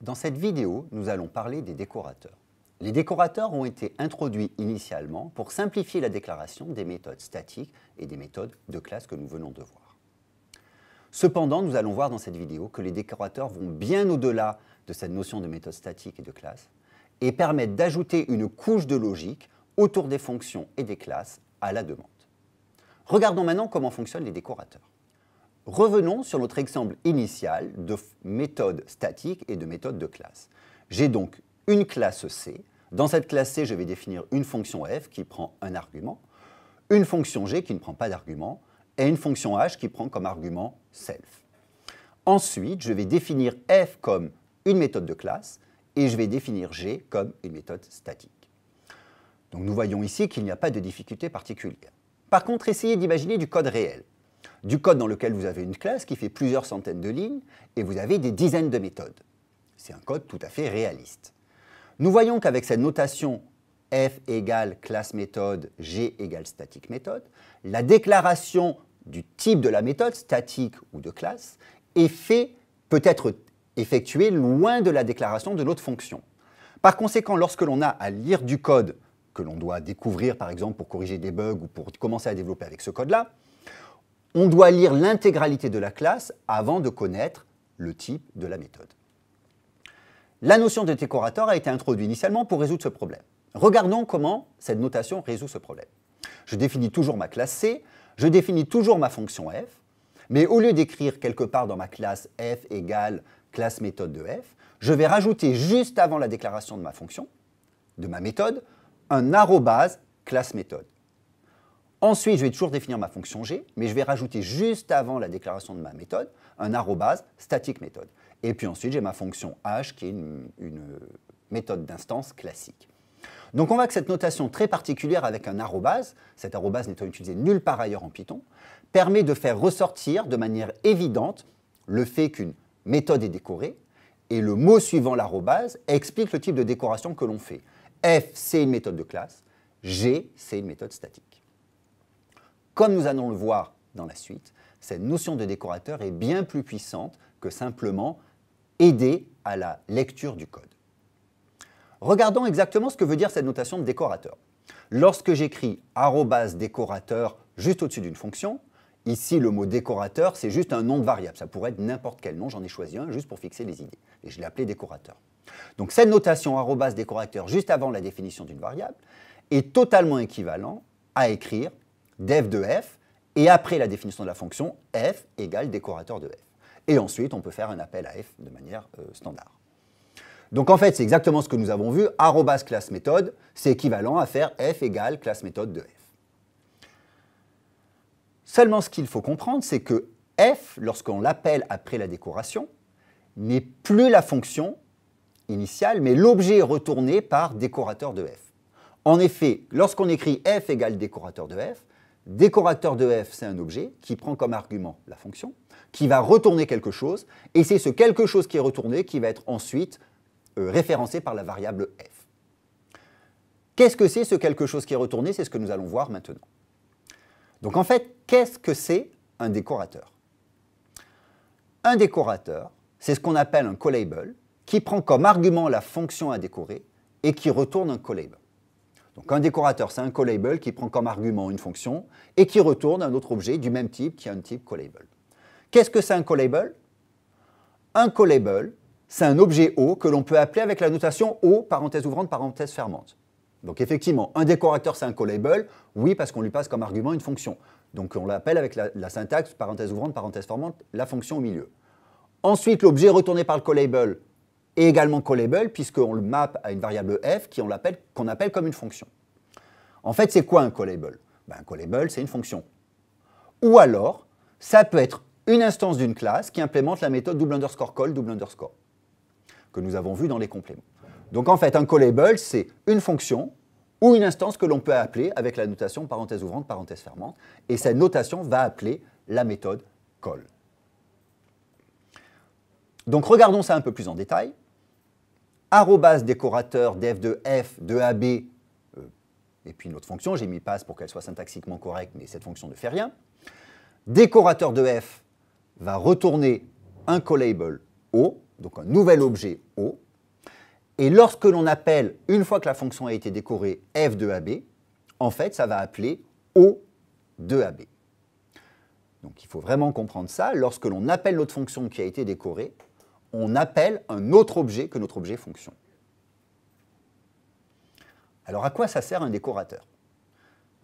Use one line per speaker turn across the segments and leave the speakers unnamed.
Dans cette vidéo, nous allons parler des décorateurs. Les décorateurs ont été introduits initialement pour simplifier la déclaration des méthodes statiques et des méthodes de classe que nous venons de voir. Cependant, nous allons voir dans cette vidéo que les décorateurs vont bien au-delà de cette notion de méthode statique et de classe et permettent d'ajouter une couche de logique autour des fonctions et des classes à la demande. Regardons maintenant comment fonctionnent les décorateurs. Revenons sur notre exemple initial de méthode statique et de méthode de classe. J'ai donc une classe C. Dans cette classe C, je vais définir une fonction f qui prend un argument, une fonction g qui ne prend pas d'argument, et une fonction h qui prend comme argument self. Ensuite, je vais définir f comme une méthode de classe et je vais définir g comme une méthode statique. Donc nous voyons ici qu'il n'y a pas de difficulté particulière. Par contre, essayez d'imaginer du code réel du code dans lequel vous avez une classe qui fait plusieurs centaines de lignes et vous avez des dizaines de méthodes. C'est un code tout à fait réaliste. Nous voyons qu'avec cette notation f égale classe méthode, g égale statique méthode, la déclaration du type de la méthode, statique ou de classe, peut être effectuée loin de la déclaration de notre fonction. Par conséquent, lorsque l'on a à lire du code que l'on doit découvrir, par exemple, pour corriger des bugs ou pour commencer à développer avec ce code-là, on doit lire l'intégralité de la classe avant de connaître le type de la méthode. La notion de décorateur a été introduite initialement pour résoudre ce problème. Regardons comment cette notation résout ce problème. Je définis toujours ma classe C, je définis toujours ma fonction f, mais au lieu d'écrire quelque part dans ma classe f égale classe méthode de f, je vais rajouter juste avant la déclaration de ma fonction, de ma méthode, un arrobase classe méthode. Ensuite, je vais toujours définir ma fonction g, mais je vais rajouter juste avant la déclaration de ma méthode un arrobase statique méthode. Et puis ensuite, j'ai ma fonction h qui est une, méthode d'instance classique. Donc on voit que cette notation très particulière avec un arrobase, cet arrobase n'étant utilisé nulle part ailleurs en Python, permet de faire ressortir de manière évidente le fait qu'une méthode est décorée, et le mot suivant l'arrobase explique le type de décoration que l'on fait. F, c'est une méthode de classe, G, c'est une méthode statique. Comme nous allons le voir dans la suite, cette notion de décorateur est bien plus puissante que simplement aider à la lecture du code. Regardons exactement ce que veut dire cette notation de décorateur. Lorsque j'écris décorateur juste au-dessus d'une fonction, ici le mot décorateur c'est juste un nom de variable, ça pourrait être n'importe quel nom, j'en ai choisi un juste pour fixer les idées, et je l'ai appelé décorateur. Donc cette notation décorateur juste avant la définition d'une variable est totalement équivalent à écrire d'f de f, et après la définition de la fonction, f égale décorateur de f. Et ensuite, on peut faire un appel à f de manière euh, standard. Donc en fait, c'est exactement ce que nous avons vu, arrobas classe méthode, c'est équivalent à faire f égale classe méthode de f. Seulement, ce qu'il faut comprendre, c'est que f, lorsqu'on l'appelle après la décoration, n'est plus la fonction initiale, mais l'objet retourné par décorateur de f. En effet, lorsqu'on écrit f égale décorateur de f, Décorateur de f, c'est un objet qui prend comme argument la fonction, qui va retourner quelque chose, et c'est ce quelque chose qui est retourné qui va être ensuite euh, référencé par la variable f. Qu'est-ce que c'est ce quelque chose qui est retourné C'est ce que nous allons voir maintenant. Donc en fait, qu'est-ce que c'est un décorateur Un décorateur, c'est ce qu'on appelle un callable, qui prend comme argument la fonction à décorer et qui retourne un callable. Donc un décorateur, c'est un collable qui prend comme argument une fonction et qui retourne un autre objet du même type qui a un type collable. Qu'est-ce que c'est un collable Un collable, c'est un objet O que l'on peut appeler avec la notation O, parenthèse ouvrante, parenthèse fermante. Donc effectivement, un décorateur, c'est un collable, oui, parce qu'on lui passe comme argument une fonction. Donc on l'appelle avec la, syntaxe, parenthèse ouvrante, parenthèse fermante, la fonction au milieu. Ensuite, l'objet retourné par le collable et également callable, puisqu'on le map à une variable f qu'on appelle, appelle comme une fonction. En fait, c'est quoi un callable ben, Un callable, c'est une fonction. Ou alors, ça peut être une instance d'une classe qui implémente la méthode double underscore call, double underscore, que nous avons vu dans les compléments. Donc en fait, un callable, c'est une fonction ou une instance que l'on peut appeler avec la notation parenthèse ouvrante, parenthèse fermante, et cette notation va appeler la méthode call. Donc regardons ça un peu plus en détail arrobas décorateur df de f de ab, euh, et puis une autre fonction, j'ai mis passe pour qu'elle soit syntaxiquement correcte, mais cette fonction ne fait rien. Décorateur de f va retourner un callable o, donc un nouvel objet o, et lorsque l'on appelle, une fois que la fonction a été décorée, f de ab, en fait, ça va appeler o de ab. Donc il faut vraiment comprendre ça. Lorsque l'on appelle notre fonction qui a été décorée, on appelle un autre objet que notre objet fonction. Alors à quoi ça sert un décorateur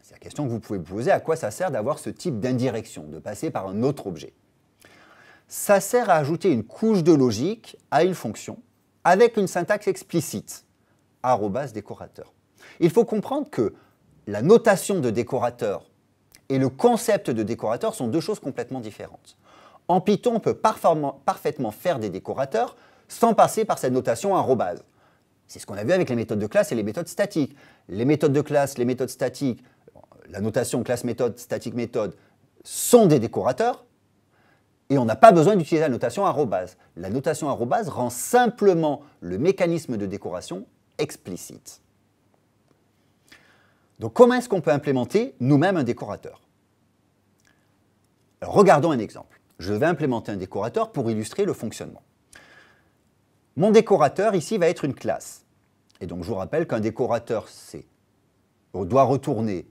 C'est la question que vous pouvez poser, à quoi ça sert d'avoir ce type d'indirection, de passer par un autre objet Ça sert à ajouter une couche de logique à une fonction avec une syntaxe explicite, arrobas décorateur. Il faut comprendre que la notation de décorateur et le concept de décorateur sont deux choses complètement différentes. En Python, on peut parfaitement faire des décorateurs sans passer par cette notation arrobase. C'est ce qu'on a vu avec les méthodes de classe et les méthodes statiques. Les méthodes de classe, les méthodes statiques, la notation classe méthode, statique méthode sont des décorateurs et on n'a pas besoin d'utiliser la notation arrobase. La notation arrobase rend simplement le mécanisme de décoration explicite. Donc comment est-ce qu'on peut implémenter nous-mêmes un décorateur Regardons un exemple je vais implémenter un décorateur pour illustrer le fonctionnement. Mon décorateur ici va être une classe. Et donc je vous rappelle qu'un décorateur, c'est doit retourner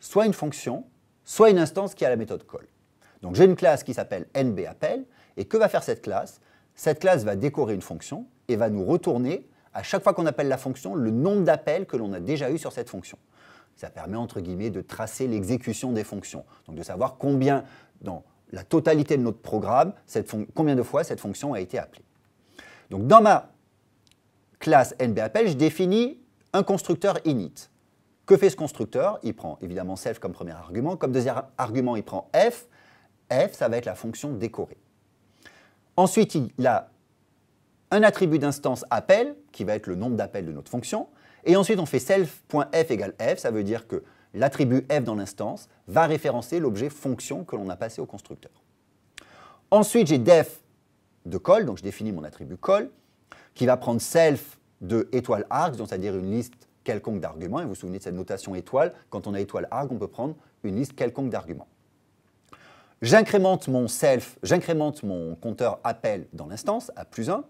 soit une fonction, soit une instance qui a la méthode call. Donc j'ai une classe qui s'appelle nbappel, et que va faire cette classe Cette classe va décorer une fonction et va nous retourner, à chaque fois qu'on appelle la fonction, le nombre d'appels que l'on a déjà eu sur cette fonction. Ça permet, entre guillemets, de tracer l'exécution des fonctions, donc de savoir combien, dans la totalité de notre programme, combien de fois cette fonction a été appelée. Donc dans ma classe NBAppel, je définis un constructeur init. Que fait ce constructeur Il prend évidemment self comme premier argument. Comme deuxième argument, il prend f. f, ça va être la fonction décorée. Ensuite, il a un attribut d'instance appel, qui va être le nombre d'appels de notre fonction. Et ensuite, on fait self.f égale f, ça veut dire que l'attribut f dans l'instance va référencer l'objet fonction que l'on a passé au constructeur. Ensuite, j'ai def de call, donc je définis mon attribut call, qui va prendre self de étoile args, c'est-à-dire une liste quelconque d'arguments. Et vous vous souvenez de cette notation étoile, quand on a étoile arg, on peut prendre une liste quelconque d'arguments. J'incrémente mon self, j'incrémente mon compteur appel dans l'instance à plus 1.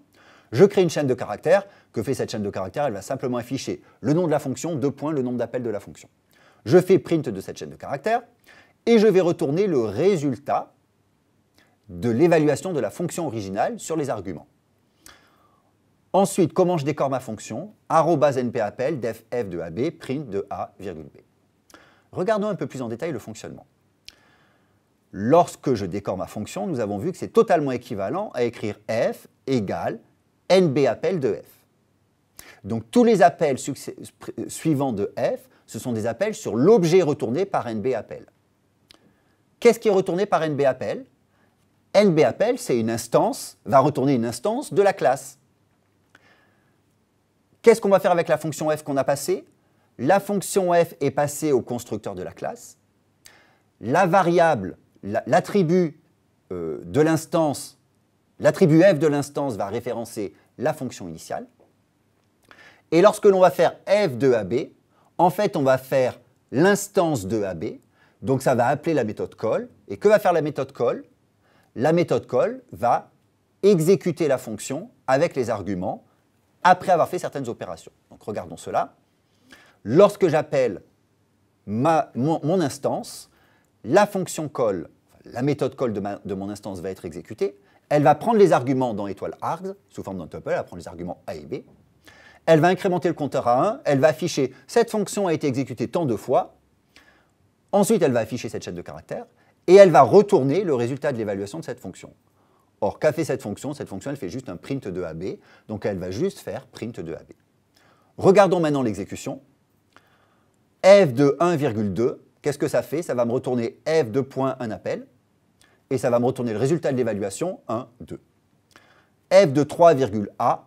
Je crée une chaîne de caractères. Que fait cette chaîne de caractères Elle va simplement afficher le nom de la fonction, deux points, le nombre d'appels de la fonction. Je fais print de cette chaîne de caractères et je vais retourner le résultat de l'évaluation de la fonction originale sur les arguments. Ensuite, comment je décore ma fonction npappel def f de b, print de a, b. Regardons un peu plus en détail le fonctionnement. Lorsque je décore ma fonction, nous avons vu que c'est totalement équivalent à écrire f égale nbappel de f. Donc tous les appels suivants de f ce sont des appels sur l'objet retourné par NB appel. Qu'est-ce qui est retourné par NB appel appel, c'est une instance, va retourner une instance de la classe. Qu'est-ce qu'on va faire avec la fonction f qu'on a passée La fonction f est passée au constructeur de la classe. La variable, l'attribut euh, de l'instance, l'attribut f de l'instance va référencer la fonction initiale. Et lorsque l'on va faire f de AB, en fait, on va faire l'instance de AB, donc ça va appeler la méthode call. Et que va faire la méthode call La méthode call va exécuter la fonction avec les arguments après avoir fait certaines opérations. Donc regardons cela. Lorsque j'appelle mon, instance, la fonction call, la méthode call de, de, mon instance va être exécutée. Elle va prendre les arguments dans étoile args, sous forme d'un tuple, elle va prendre les arguments A et B elle va incrémenter le compteur à 1, elle va afficher cette fonction a été exécutée tant de fois, ensuite elle va afficher cette chaîne de caractères, et elle va retourner le résultat de l'évaluation de cette fonction. Or, qu'a fait cette fonction Cette fonction, elle fait juste un print de AB, donc elle va juste faire print de AB. Regardons maintenant l'exécution. f de 1,2, qu'est-ce que ça fait Ça va me retourner f de point un appel, et ça va me retourner le résultat de l'évaluation 1, 2. f de a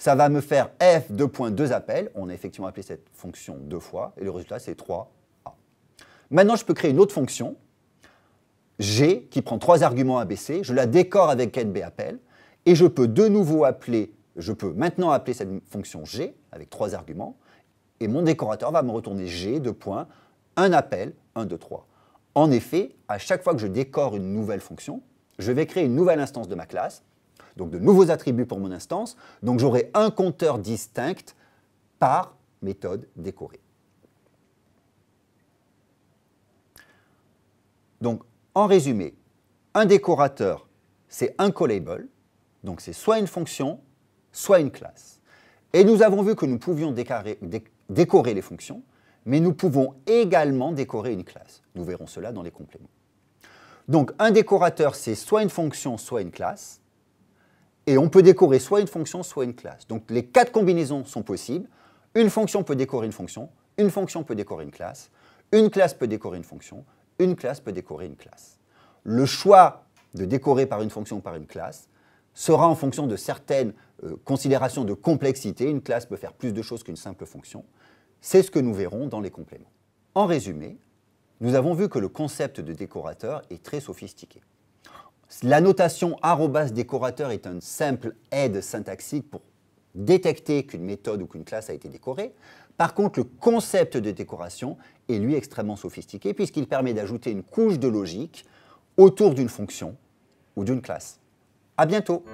ça va me faire f 2.2 appels. On a effectivement appelé cette fonction deux fois, et le résultat, c'est 3a. Maintenant, je peux créer une autre fonction, g, qui prend trois arguments ABC. Je la décore avec nb appel, et je peux de nouveau appeler, je peux maintenant appeler cette fonction g, avec trois arguments, et mon décorateur va me retourner g, deux points, un appel, 1, 2, 3. En effet, à chaque fois que je décore une nouvelle fonction, je vais créer une nouvelle instance de ma classe, donc de nouveaux attributs pour mon instance. Donc j'aurai un compteur distinct par méthode décorée. Donc en résumé, un décorateur, c'est un callable, donc c'est soit une fonction, soit une classe. Et nous avons vu que nous pouvions décorer les fonctions, mais nous pouvons également décorer une classe. Nous verrons cela dans les compléments. Donc un décorateur, c'est soit une fonction, soit une classe et on peut décorer soit une fonction, soit une classe. Donc les quatre combinaisons sont possibles. Une fonction peut décorer une fonction, une fonction peut décorer une classe, une classe peut décorer une fonction, une classe peut décorer une classe. Le choix de décorer par une fonction ou par une classe sera en fonction de certaines euh, considérations de complexité. Une classe peut faire plus de choses qu'une simple fonction. C'est ce que nous verrons dans les compléments. En résumé, nous avons vu que le concept de décorateur est très sophistiqué. La notation décorateur est une simple aide syntaxique pour détecter qu'une méthode ou qu'une classe a été décorée. Par contre, le concept de décoration est lui extrêmement sophistiqué puisqu'il permet d'ajouter une couche de logique autour d'une fonction ou d'une classe. À bientôt